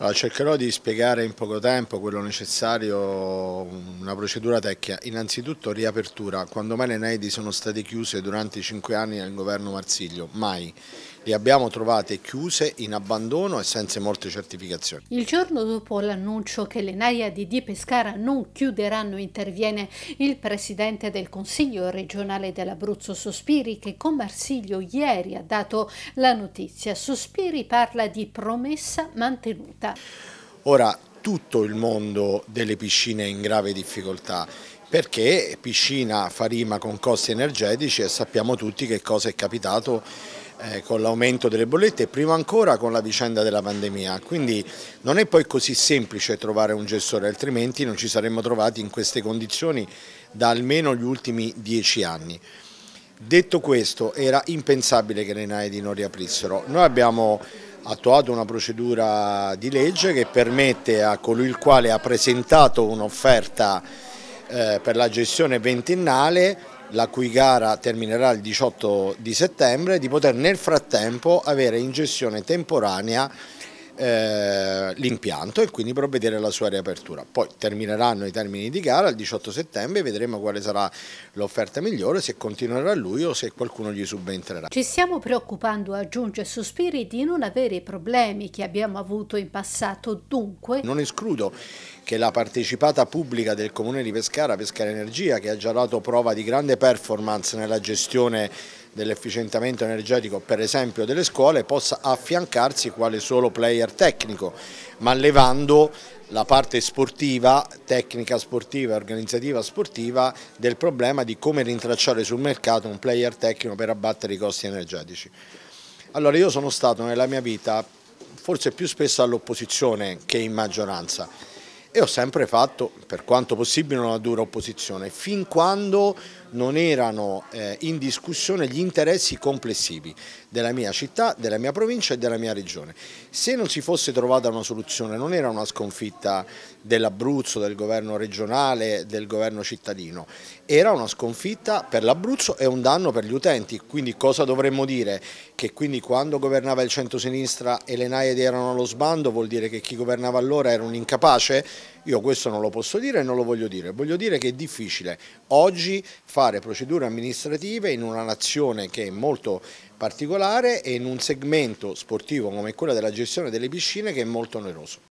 Allora, cercherò di spiegare in poco tempo quello necessario, una procedura tecnica. Innanzitutto riapertura, quando mai le Neidi sono state chiuse durante i cinque anni del governo Marsiglio? Mai le abbiamo trovate chiuse in abbandono e senza molte certificazioni. Il giorno dopo l'annuncio che le Naiadi di Pescara non chiuderanno interviene il presidente del Consiglio regionale dell'Abruzzo Sospiri che con Marsiglio ieri ha dato la notizia. Sospiri parla di promessa mantenuta. Ora, tutto il mondo delle piscine è in grave difficoltà perché piscina fa rima con costi energetici e sappiamo tutti che cosa è capitato eh, con l'aumento delle bollette e prima ancora con la vicenda della pandemia. Quindi non è poi così semplice trovare un gestore, altrimenti non ci saremmo trovati in queste condizioni da almeno gli ultimi dieci anni. Detto questo, era impensabile che le naidi non riaprissero. Noi abbiamo attuato una procedura di legge che permette a colui il quale ha presentato un'offerta eh, per la gestione ventennale la cui gara terminerà il 18 di settembre, di poter nel frattempo avere in gestione temporanea eh, l'impianto e quindi provvedere alla sua riapertura. Poi termineranno i termini di gara il 18 settembre e vedremo quale sarà l'offerta migliore, se continuerà lui o se qualcuno gli subentrerà. Ci stiamo preoccupando, aggiunge Sospiri, di non avere i problemi che abbiamo avuto in passato, dunque... Non escludo che la partecipata pubblica del Comune di Pescara, Pescara Energia, che ha già dato prova di grande performance nella gestione dell'efficientamento energetico per esempio delle scuole possa affiancarsi quale solo player tecnico ma levando la parte sportiva, tecnica sportiva, organizzativa sportiva del problema di come rintracciare sul mercato un player tecnico per abbattere i costi energetici. Allora io sono stato nella mia vita forse più spesso all'opposizione che in maggioranza e ho sempre fatto per quanto possibile una dura opposizione, fin quando non erano eh, in discussione gli interessi complessivi della mia città, della mia provincia e della mia regione. Se non si fosse trovata una soluzione, non era una sconfitta dell'Abruzzo, del governo regionale, del governo cittadino, era una sconfitta per l'Abruzzo e un danno per gli utenti, quindi cosa dovremmo dire? che quindi quando governava il centro-sinistra e le Naide erano allo sbando vuol dire che chi governava allora era un incapace? Io questo non lo posso dire e non lo voglio dire, voglio dire che è difficile oggi fare procedure amministrative in una nazione che è molto particolare e in un segmento sportivo come quello della gestione delle piscine che è molto oneroso.